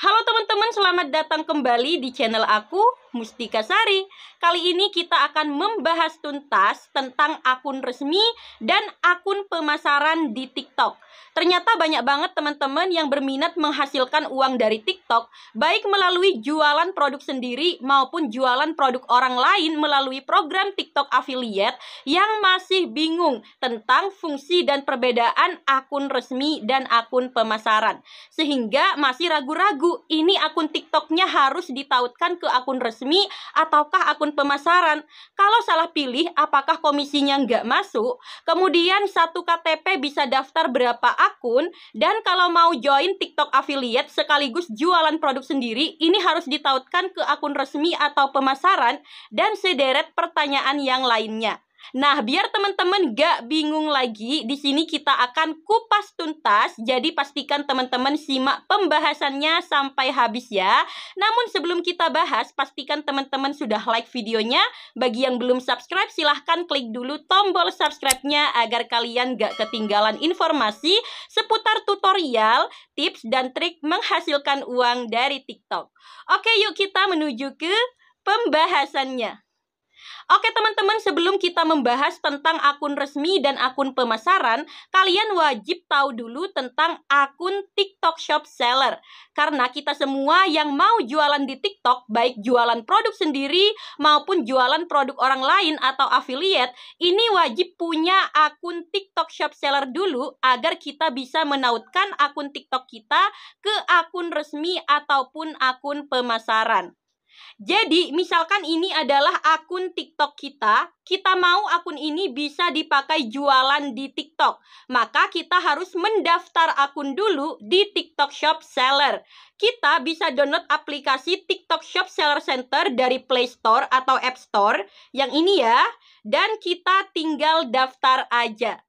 Halo teman-teman, selamat datang kembali di channel aku Mustika Sari. Kali ini kita akan membahas tuntas tentang akun resmi dan akun pemasaran di TikTok. Ternyata banyak banget teman-teman yang berminat menghasilkan uang dari TikTok, baik melalui jualan produk sendiri maupun jualan produk orang lain melalui program TikTok Affiliate yang masih bingung tentang fungsi dan perbedaan akun resmi dan akun pemasaran. Sehingga masih ragu-ragu ini akun TikToknya harus ditautkan ke akun resmi resmi ataukah akun pemasaran. Kalau salah pilih, apakah komisinya nggak masuk? Kemudian satu KTP bisa daftar berapa akun? Dan kalau mau join TikTok affiliate sekaligus jualan produk sendiri, ini harus ditautkan ke akun resmi atau pemasaran dan sederet pertanyaan yang lainnya. Nah, biar teman-teman gak bingung lagi, di sini kita akan kupas tuntas. Jadi pastikan teman-teman simak pembahasannya sampai habis ya. Namun sebelum kita bahas, pastikan teman-teman sudah like videonya. Bagi yang belum subscribe, silahkan klik dulu tombol subscribe-nya agar kalian gak ketinggalan informasi seputar tutorial, tips, dan trik menghasilkan uang dari TikTok. Oke, yuk kita menuju ke pembahasannya. Oke teman-teman, sebelum kita membahas tentang akun resmi dan akun pemasaran, kalian wajib tahu dulu tentang akun TikTok Shop Seller. Karena kita semua yang mau jualan di TikTok, baik jualan produk sendiri maupun jualan produk orang lain atau affiliate, ini wajib punya akun TikTok Shop Seller dulu agar kita bisa menautkan akun TikTok kita ke akun resmi ataupun akun pemasaran. Jadi, misalkan ini adalah akun TikTok kita, kita mau akun ini bisa dipakai jualan di TikTok, maka kita harus mendaftar akun dulu di TikTok Shop Seller. Kita bisa download aplikasi TikTok Shop Seller Center dari Play Store atau App Store, yang ini ya, dan kita tinggal daftar aja.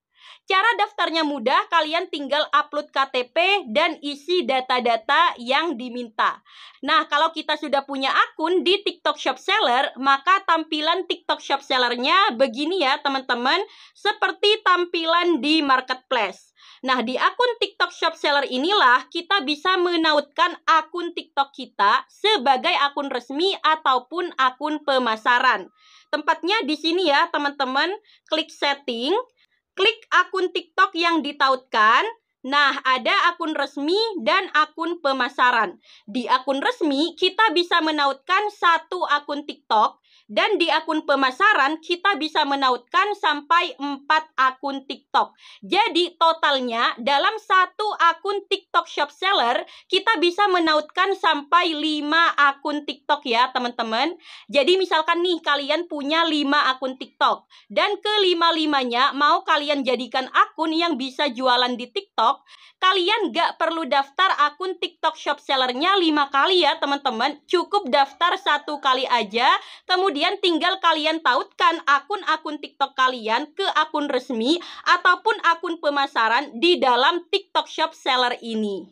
Cara daftarnya mudah, kalian tinggal upload KTP dan isi data-data yang diminta. Nah, kalau kita sudah punya akun di TikTok Shop Seller, maka tampilan TikTok Shop Sellernya begini ya teman-teman, seperti tampilan di marketplace. Nah, di akun TikTok Shop Seller inilah kita bisa menautkan akun TikTok kita sebagai akun resmi ataupun akun pemasaran. Tempatnya di sini ya, teman-teman. Klik setting, Klik akun TikTok yang ditautkan. Nah, ada akun resmi dan akun pemasaran. Di akun resmi, kita bisa menautkan satu akun TikTok dan di akun pemasaran kita bisa menautkan sampai 4 akun TikTok. Jadi totalnya dalam satu akun TikTok Shop Seller kita bisa menautkan sampai 5 akun TikTok ya teman-teman. Jadi misalkan nih kalian punya 5 akun TikTok dan kelima-limanya mau kalian jadikan akun yang bisa jualan di TikTok, kalian gak perlu daftar akun TikTok Shop Sellernya 5 kali ya teman-teman. Cukup daftar satu kali aja kemudian kemudian tinggal kalian tautkan akun-akun TikTok kalian ke akun resmi ataupun akun pemasaran di dalam TikTok Shop Seller ini.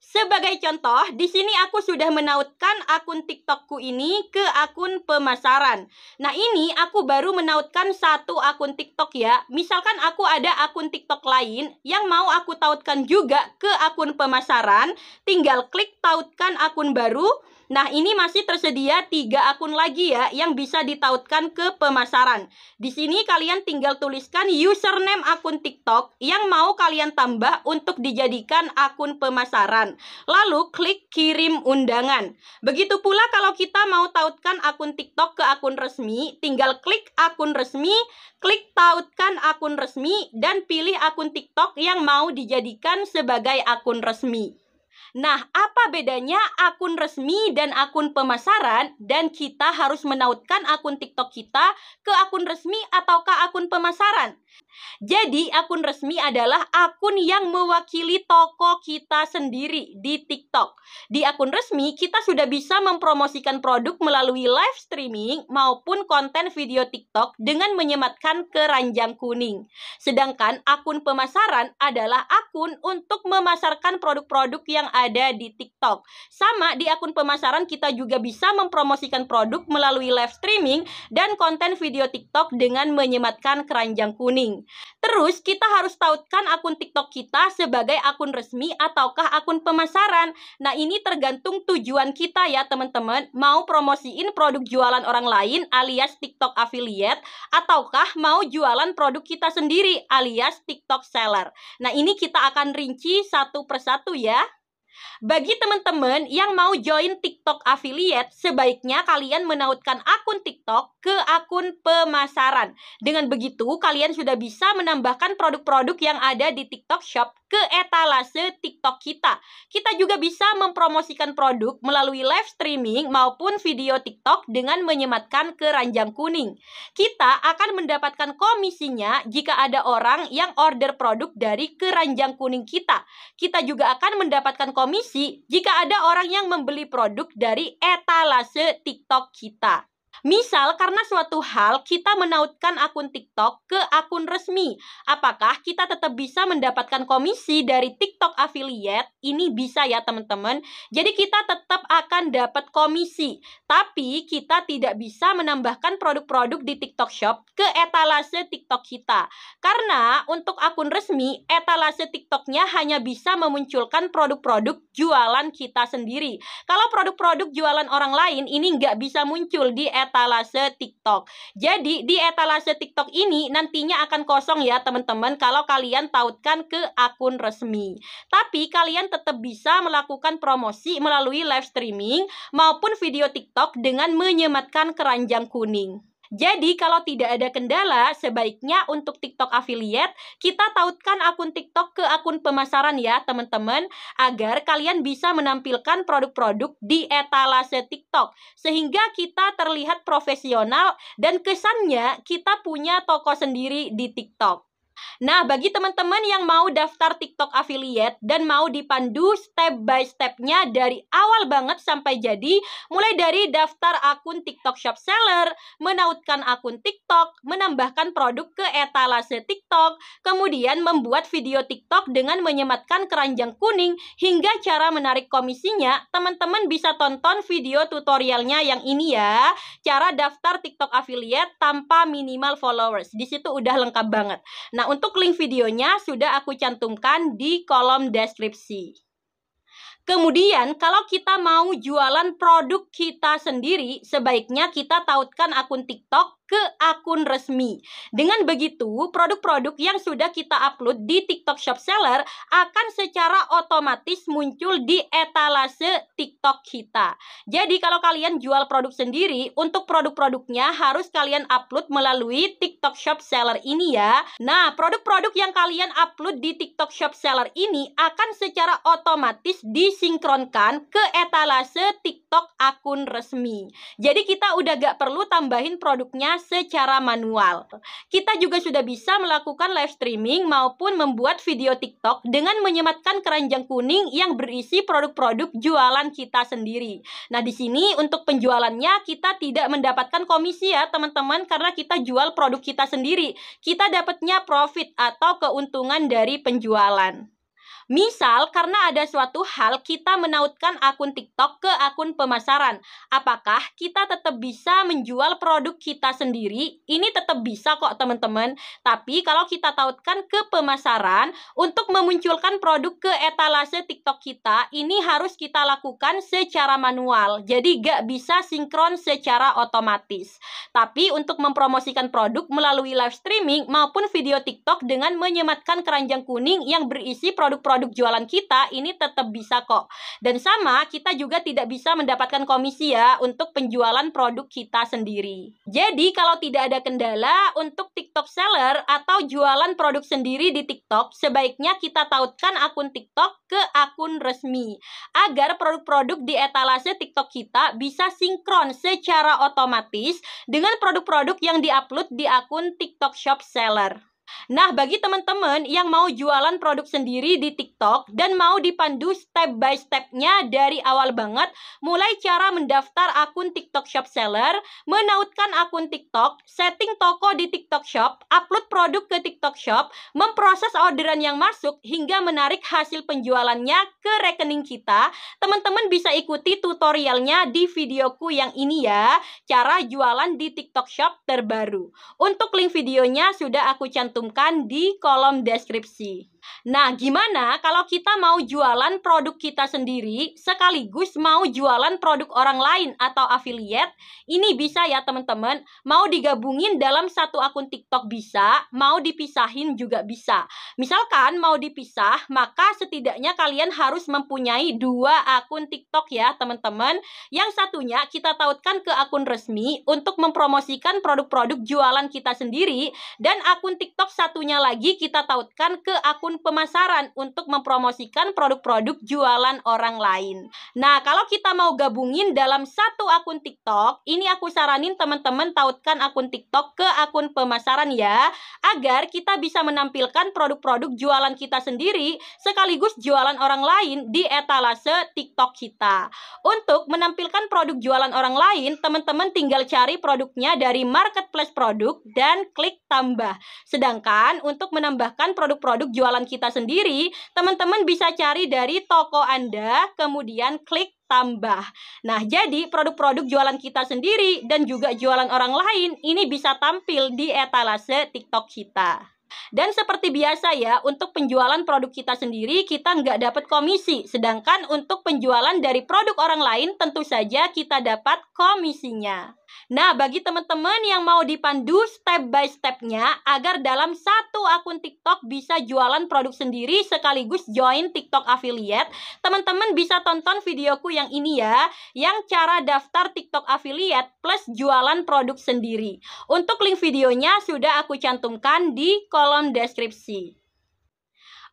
Sebagai contoh, di sini aku sudah menautkan akun TikTokku ini ke akun pemasaran. Nah, ini aku baru menautkan satu akun TikTok ya. Misalkan aku ada akun TikTok lain yang mau aku tautkan juga ke akun pemasaran, tinggal klik tautkan akun baru Nah, ini masih tersedia tiga akun lagi ya yang bisa ditautkan ke pemasaran. Di sini kalian tinggal tuliskan username akun TikTok yang mau kalian tambah untuk dijadikan akun pemasaran. Lalu klik kirim undangan. Begitu pula kalau kita mau tautkan akun TikTok ke akun resmi, tinggal klik akun resmi, klik tautkan akun resmi dan pilih akun TikTok yang mau dijadikan sebagai akun resmi. Nah, apa bedanya akun resmi dan akun pemasaran dan kita harus menautkan akun TikTok kita ke akun resmi ataukah akun pemasaran? Jadi akun resmi adalah akun yang mewakili toko kita sendiri di TikTok. Di akun resmi kita sudah bisa mempromosikan produk melalui live streaming maupun konten video TikTok dengan menyematkan keranjang kuning. Sedangkan akun pemasaran adalah akun untuk memasarkan produk-produk yang ada di TikTok. Sama di akun pemasaran kita juga bisa mempromosikan produk melalui live streaming dan konten video TikTok dengan menyematkan keranjang kuning. Terus kita harus tautkan akun TikTok kita sebagai akun resmi ataukah akun pemasaran. Nah ini tergantung tujuan kita ya teman-teman. Mau promosiin produk jualan orang lain alias TikTok affiliate ataukah mau jualan produk kita sendiri alias TikTok seller. Nah ini kita akan rinci satu persatu ya. Bagi teman-teman yang mau join TikTok affiliate, sebaiknya kalian menautkan akun TikTok ke akun pemasaran. Dengan begitu, kalian sudah bisa menambahkan produk-produk yang ada di TikTok Shop ke etalase TikTok kita. Kita juga bisa mempromosikan produk melalui live streaming maupun video TikTok dengan menyematkan ke ranjang kuning. Kita akan mendapatkan komisinya jika ada orang yang order produk dari keranjang kuning kita. Kita juga akan mendapatkan komisi jika ada orang yang membeli produk dari etalase TikTok kita. Misal karena suatu hal kita menautkan akun TikTok ke akun resmi, apakah kita tetap bisa mendapatkan komisi dari TikTok affiliate? Ini bisa ya teman-teman. Jadi kita tetap akan dapat komisi, tapi kita tidak bisa menambahkan produk-produk di TikTok Shop ke etalase TikTok kita. Karena untuk akun resmi, etalase TikToknya hanya bisa memunculkan produk-produk jualan kita sendiri. Kalau produk-produk jualan orang lain ini nggak bisa muncul di etalase etalase TikTok. Jadi di etalase TikTok ini nantinya akan kosong ya teman-teman kalau kalian tautkan ke akun resmi. Tapi kalian tetap bisa melakukan promosi melalui live streaming maupun video TikTok dengan menyematkan keranjang kuning. Jadi kalau tidak ada kendala, sebaiknya untuk TikTok affiliate kita tautkan akun TikTok ke akun pemasaran ya, teman-teman, agar kalian bisa menampilkan produk-produk di etalase TikTok sehingga kita terlihat profesional dan kesannya kita punya toko sendiri di TikTok. Nah, bagi teman-teman yang mau daftar TikTok affiliate dan mau dipandu step by stepnya dari awal banget sampai jadi, mulai dari daftar akun TikTok Shop Seller, menautkan akun TikTok, menambahkan produk ke etalase TikTok, kemudian membuat video TikTok dengan menyematkan keranjang kuning hingga cara menarik komisinya, teman-teman bisa tonton video tutorialnya yang ini ya, cara daftar TikTok affiliate tanpa minimal followers. Di situ udah lengkap banget. Nah, untuk link videonya sudah aku cantumkan di kolom deskripsi. Kemudian, kalau kita mau jualan produk kita sendiri, sebaiknya kita tautkan akun TikTok ke akun resmi. Dengan begitu, produk-produk yang sudah kita upload di TikTok Shop Seller akan secara otomatis muncul di etalase TikTok kita. Jadi kalau kalian jual produk sendiri, untuk produk-produknya harus kalian upload melalui TikTok Shop Seller ini ya. Nah, produk-produk yang kalian upload di TikTok Shop Seller ini akan secara otomatis disinkronkan ke etalase TikTok akun resmi. Jadi kita udah gak perlu tambahin produknya secara manual. Kita juga sudah bisa melakukan live streaming maupun membuat video TikTok dengan menyematkan keranjang kuning yang berisi produk-produk jualan kita sendiri. Nah, di sini untuk penjualannya kita tidak mendapatkan komisi ya, teman-teman, karena kita jual produk kita sendiri. Kita dapatnya profit atau keuntungan dari penjualan. Misal, karena ada suatu hal kita menautkan akun TikTok ke akun pemasaran. Apakah kita tetap bisa menjual produk kita sendiri? Ini tetap bisa kok teman-teman. Tapi kalau kita tautkan ke pemasaran, untuk memunculkan produk ke etalase TikTok kita, ini harus kita lakukan secara manual. Jadi gak bisa sinkron secara otomatis. Tapi untuk mempromosikan produk melalui live streaming maupun video TikTok dengan menyematkan keranjang kuning yang berisi produk-produk produk jualan kita ini tetap bisa kok. Dan sama, kita juga tidak bisa mendapatkan komisi ya untuk penjualan produk kita sendiri. Jadi kalau tidak ada kendala untuk TikTok seller atau jualan produk sendiri di TikTok, sebaiknya kita tautkan akun TikTok ke akun resmi agar produk-produk di etalase TikTok kita bisa sinkron secara otomatis dengan produk-produk yang diupload di akun TikTok Shop Seller. Nah, bagi teman-teman yang mau jualan produk sendiri di TikTok dan mau dipandu step by step-nya dari awal banget, mulai cara mendaftar akun TikTok Shop Seller, menautkan akun TikTok, setting toko di TikTok Shop, upload produk ke TikTok Shop, memproses orderan yang masuk hingga menarik hasil penjualannya ke rekening kita. Teman-teman bisa ikuti tutorialnya di videoku yang ini ya, cara jualan di TikTok Shop terbaru. Untuk link videonya sudah aku cantum cantumkan di kolom deskripsi. Nah, gimana kalau kita mau jualan produk kita sendiri sekaligus mau jualan produk orang lain atau affiliate? Ini bisa ya teman-teman, mau digabungin dalam satu akun TikTok bisa, mau dipisahin juga bisa. Misalkan mau dipisah, maka setidaknya kalian harus mempunyai dua akun TikTok ya teman-teman. Yang satunya kita tautkan ke akun resmi untuk mempromosikan produk-produk jualan kita sendiri dan akun TikTok satunya lagi kita tautkan ke akun pemasaran untuk mempromosikan produk-produk jualan orang lain. Nah, kalau kita mau gabungin dalam satu akun TikTok, ini aku saranin teman-teman tautkan akun TikTok ke akun pemasaran ya, agar kita bisa menampilkan produk-produk jualan kita sendiri sekaligus jualan orang lain di etalase TikTok kita. Untuk menampilkan produk jualan orang lain, teman-teman tinggal cari produknya dari marketplace produk dan klik tambah. Sedangkan untuk menambahkan produk-produk jualan jualan kita sendiri, teman-teman bisa cari dari toko Anda, kemudian klik tambah. Nah, jadi produk-produk jualan kita sendiri dan juga jualan orang lain ini bisa tampil di etalase TikTok kita. Dan seperti biasa ya, untuk penjualan produk kita sendiri kita nggak dapat komisi, sedangkan untuk penjualan dari produk orang lain tentu saja kita dapat komisinya. Nah, bagi teman-teman yang mau dipandu step by step-nya agar dalam satu akun TikTok bisa jualan produk sendiri sekaligus join TikTok affiliate, teman-teman bisa tonton videoku yang ini ya, yang cara daftar TikTok affiliate plus jualan produk sendiri. Untuk link videonya sudah aku cantumkan di kolom deskripsi.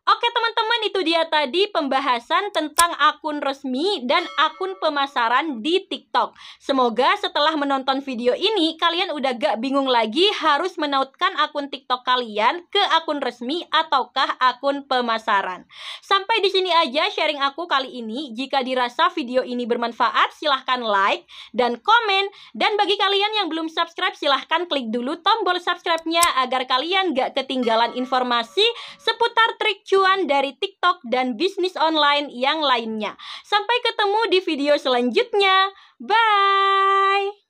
Oke teman-teman itu dia tadi pembahasan tentang akun resmi dan akun pemasaran di TikTok. Semoga setelah menonton video ini kalian udah gak bingung lagi harus menautkan akun TikTok kalian ke akun resmi ataukah akun pemasaran. Sampai di sini aja sharing aku kali ini. Jika dirasa video ini bermanfaat silahkan like dan komen. Dan bagi kalian yang belum subscribe silahkan klik dulu tombol subscribe-nya agar kalian gak ketinggalan informasi seputar trik cuci cuan dari TikTok dan bisnis online yang lainnya. Sampai ketemu di video selanjutnya. Bye!